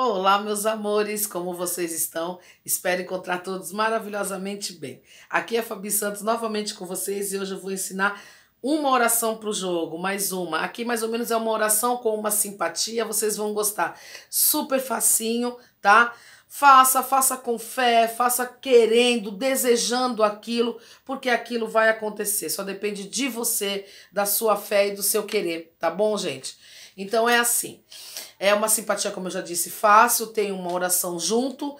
Olá, meus amores, como vocês estão? Espero encontrar todos maravilhosamente bem. Aqui é a Fabi Santos novamente com vocês e hoje eu vou ensinar uma oração para o jogo, mais uma. Aqui mais ou menos é uma oração com uma simpatia, vocês vão gostar. Super facinho, tá? Faça, faça com fé, faça querendo, desejando aquilo, porque aquilo vai acontecer. Só depende de você, da sua fé e do seu querer, tá bom, gente? Então é assim. É uma simpatia, como eu já disse, fácil, tem uma oração junto.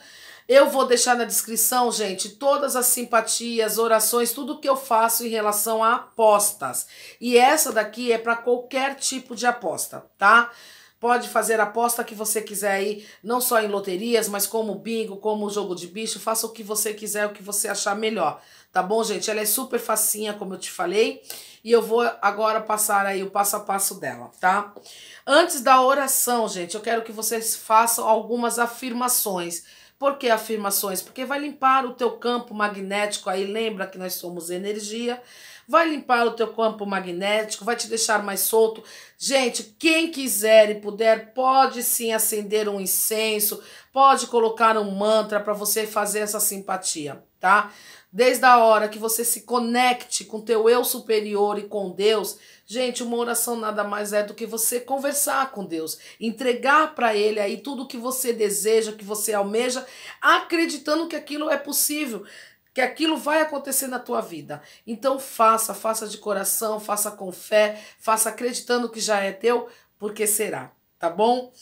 Eu vou deixar na descrição, gente, todas as simpatias, orações, tudo que eu faço em relação a apostas. E essa daqui é para qualquer tipo de aposta, tá? Pode fazer a aposta que você quiser aí, não só em loterias, mas como bingo, como jogo de bicho, faça o que você quiser, o que você achar melhor. Tá bom, gente? Ela é super facinha, como eu te falei. E eu vou agora passar aí o passo a passo dela, tá? Antes da oração, gente, eu quero que vocês façam algumas afirmações. Por que afirmações? Porque vai limpar o teu campo magnético aí, lembra que nós somos energia. Vai limpar o teu campo magnético, vai te deixar mais solto. Gente, quem quiser e puder, pode sim acender um incenso, pode colocar um mantra para você fazer essa simpatia tá? Desde a hora que você se conecte com teu eu superior e com Deus, gente, uma oração nada mais é do que você conversar com Deus, entregar para ele aí tudo que você deseja, que você almeja, acreditando que aquilo é possível que aquilo vai acontecer na tua vida. Então faça, faça de coração, faça com fé, faça acreditando que já é teu, porque será, tá bom?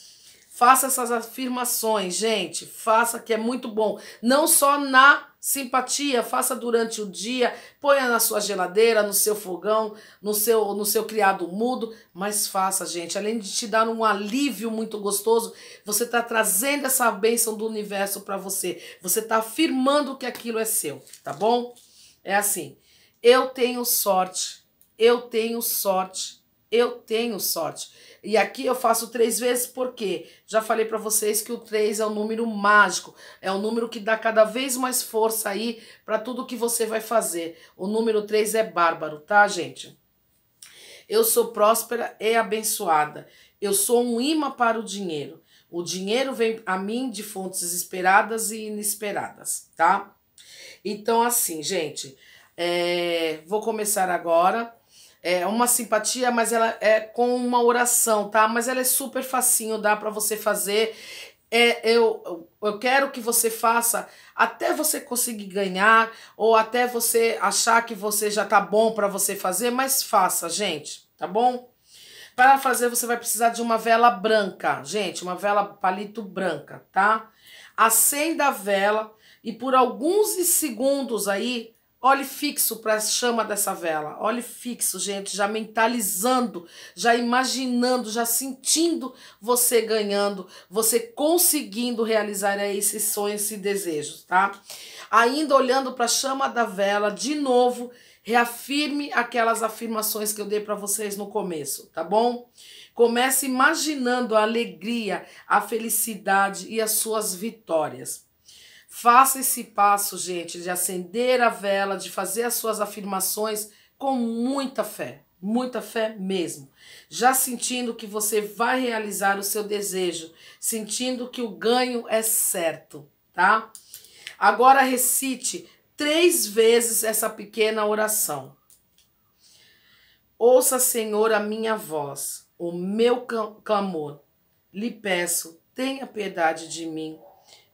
Faça essas afirmações, gente. Faça que é muito bom. Não só na simpatia, faça durante o dia, ponha na sua geladeira, no seu fogão, no seu no seu criado mudo, mas faça, gente. Além de te dar um alívio muito gostoso, você está trazendo essa bênção do universo para você. Você está afirmando que aquilo é seu, tá bom? É assim. Eu tenho sorte. Eu tenho sorte. Eu tenho sorte. E aqui eu faço três vezes porque já falei para vocês que o três é um número mágico, é um número que dá cada vez mais força aí para tudo que você vai fazer. O número três é bárbaro, tá, gente? Eu sou próspera e abençoada. Eu sou um imã para o dinheiro. O dinheiro vem a mim de fontes esperadas e inesperadas, tá? Então, assim, gente, é... vou começar agora é uma simpatia, mas ela é com uma oração, tá? Mas ela é super facinho, dá para você fazer. É, eu, eu quero que você faça até você conseguir ganhar ou até você achar que você já tá bom para você fazer, mas faça, gente, tá bom? Para fazer você vai precisar de uma vela branca, gente, uma vela palito branca, tá? Acenda a vela e por alguns segundos aí Olhe fixo para a chama dessa vela. Olhe fixo, gente, já mentalizando, já imaginando, já sentindo você ganhando, você conseguindo realizar esses sonhos, e desejos, tá? Ainda olhando para a chama da vela, de novo, reafirme aquelas afirmações que eu dei para vocês no começo, tá bom? Comece imaginando a alegria, a felicidade e as suas vitórias. Faça esse passo, gente, de acender a vela, de fazer as suas afirmações com muita fé, muita fé mesmo. Já sentindo que você vai realizar o seu desejo, sentindo que o ganho é certo, tá? Agora recite três vezes essa pequena oração. Ouça, Senhor, a minha voz, o meu clamor. Lhe peço, tenha piedade de mim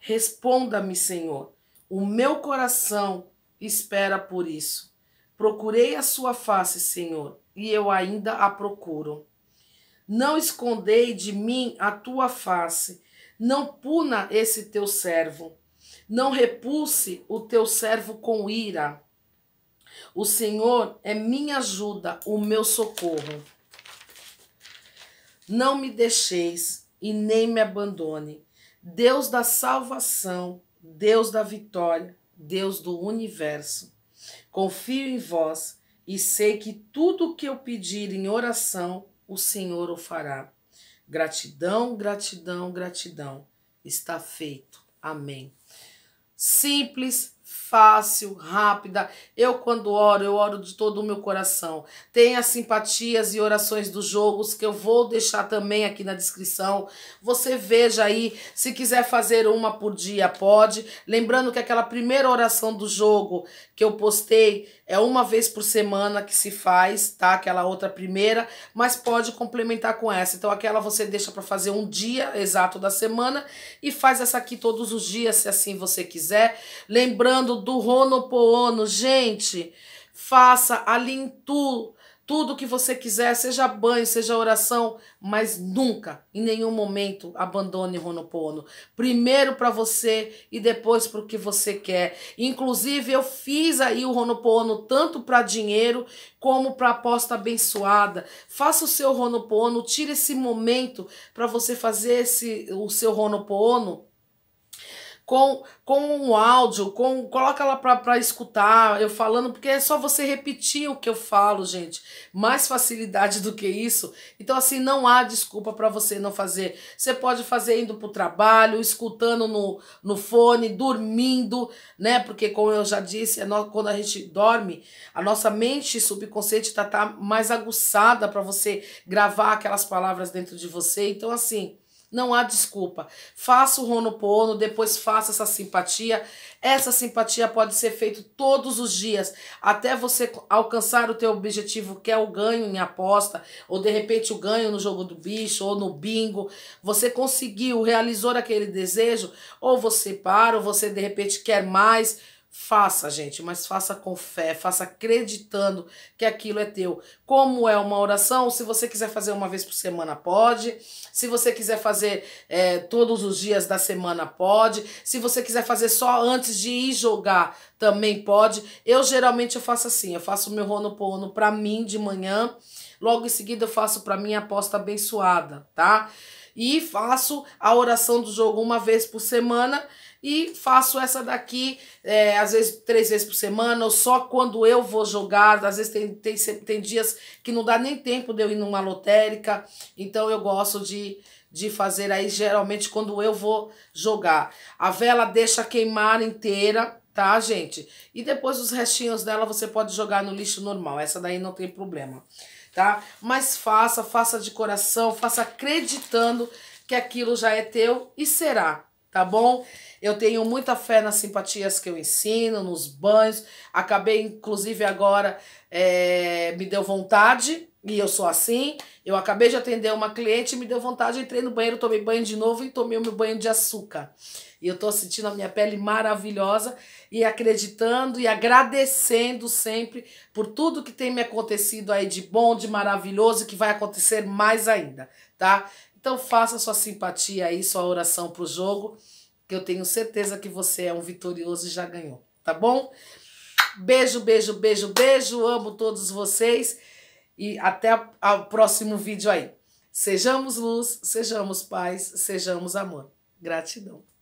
Responda-me, Senhor. O meu coração espera por isso. Procurei a sua face, Senhor, e eu ainda a procuro. Não escondei de mim a tua face, não puna esse teu servo, não repulse o teu servo com ira. O Senhor é minha ajuda, o meu socorro. Não me deixeis e nem me abandone Deus da salvação, Deus da vitória, Deus do universo. Confio em vós e sei que tudo o que eu pedir em oração, o Senhor o fará. Gratidão, gratidão, gratidão. Está feito. Amém. Simples, fácil, rápida. Eu, quando oro, eu oro de todo o meu coração. Tem as simpatias e orações dos jogos que eu vou deixar também aqui na descrição. Você veja aí, se quiser fazer uma por dia, pode. Lembrando que aquela primeira oração do jogo que eu postei é uma vez por semana que se faz, tá? Aquela outra primeira, mas pode complementar com essa. Então, aquela você deixa para fazer um dia exato da semana e faz essa aqui todos os dias, se assim você quiser. Lembrando falando do Ronopoono, gente, faça a tu, tudo que você quiser, seja banho, seja oração, mas nunca, em nenhum momento, abandone Ronopono. Primeiro para você e depois para o que você quer. Inclusive, eu fiz aí o Ronopono tanto para dinheiro como para aposta abençoada. Faça o seu Ronopono, tire esse momento para você fazer esse, o seu Ronopono com, com um áudio, com coloca lá para escutar eu falando, porque é só você repetir o que eu falo, gente. Mais facilidade do que isso. Então, assim, não há desculpa para você não fazer. Você pode fazer indo para o trabalho, escutando no, no fone, dormindo, né? Porque, como eu já disse, é no, quando a gente dorme, a nossa mente subconsciente está tá mais aguçada para você gravar aquelas palavras dentro de você. Então, assim não há desculpa. Faça o ronopono, depois faça essa simpatia. Essa simpatia pode ser feita todos os dias, até você alcançar o teu objetivo, que é o ganho em aposta, ou de repente o ganho no jogo do bicho, ou no bingo. Você conseguiu, realizou aquele desejo, ou você para, ou você de repente quer mais, Faça, gente, mas faça com fé, faça acreditando que aquilo é teu. Como é uma oração, se você quiser fazer uma vez por semana, pode. Se você quiser fazer é, todos os dias da semana, pode. Se você quiser fazer só antes de ir jogar, também pode. Eu geralmente eu faço assim, eu faço o meu ronopono para mim de manhã. Logo em seguida eu faço para minha aposta abençoada, Tá? e faço a oração do jogo uma vez por semana e faço essa daqui, é, às vezes três vezes por semana, ou só quando eu vou jogar. Às vezes tem, tem, tem dias que não dá nem tempo de eu ir numa lotérica, então eu gosto de, de fazer aí geralmente quando eu vou jogar. A vela deixa queimar inteira, tá, gente? E depois os restinhos dela você pode jogar no lixo normal, essa daí não tem problema tá? Mas faça, faça de coração, faça acreditando que aquilo já é teu e será, tá bom? Eu tenho muita fé nas simpatias que eu ensino, nos banhos. Acabei, inclusive, agora é, me deu vontade, e eu sou assim. Eu acabei de atender uma cliente, me deu vontade, entrei no banheiro, tomei banho de novo e tomei o meu banho de açúcar. E eu estou sentindo a minha pele maravilhosa e acreditando e agradecendo sempre por tudo que tem me acontecido aí de bom, de maravilhoso e que vai acontecer mais ainda, tá? Então faça sua simpatia aí, sua oração pro jogo, que eu tenho certeza que você é um vitorioso e já ganhou, tá bom? Beijo, beijo, beijo, beijo. Amo todos vocês e até o próximo vídeo aí. Sejamos luz, sejamos paz, sejamos amor. Gratidão.